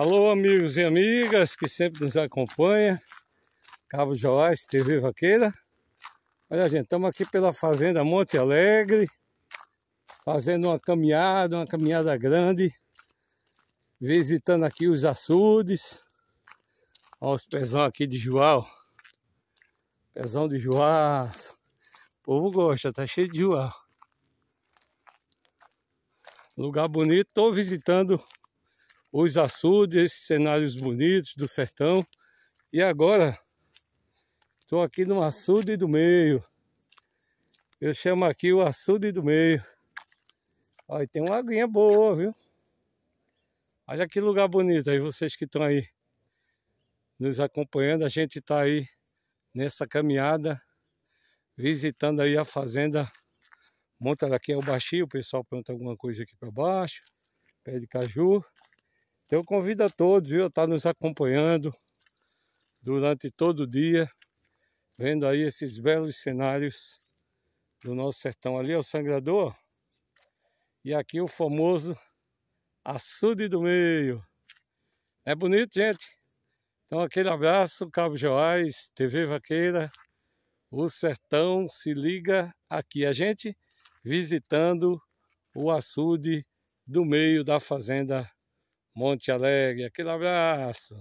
Alô, amigos e amigas que sempre nos acompanham. Cabo Joás, TV Vaqueira. Olha, gente, estamos aqui pela Fazenda Monte Alegre, fazendo uma caminhada, uma caminhada grande, visitando aqui os açudes. Olha os pezão aqui de Joal. Pezão de Joal. O povo gosta, tá cheio de Joal. Lugar bonito, estou visitando os açudes, esses cenários bonitos do sertão. E agora estou aqui no açude do meio. Eu chamo aqui o açude do meio. olha tem uma aguinha boa, viu? Olha que lugar bonito aí, vocês que estão aí nos acompanhando. A gente está aí nessa caminhada, visitando aí a fazenda. Monta daqui é o baixinho, o pessoal planta alguma coisa aqui para baixo, pé de caju. Então eu convido a todos, viu, a estar tá nos acompanhando durante todo o dia, vendo aí esses belos cenários do nosso sertão. Ali é o Sangrador e aqui é o famoso açude do meio. É bonito, gente? Então aquele abraço, Cabo Joás, TV Vaqueira, o sertão se liga aqui. A gente visitando o açude do meio da fazenda Monte Alegre. Aquele abraço.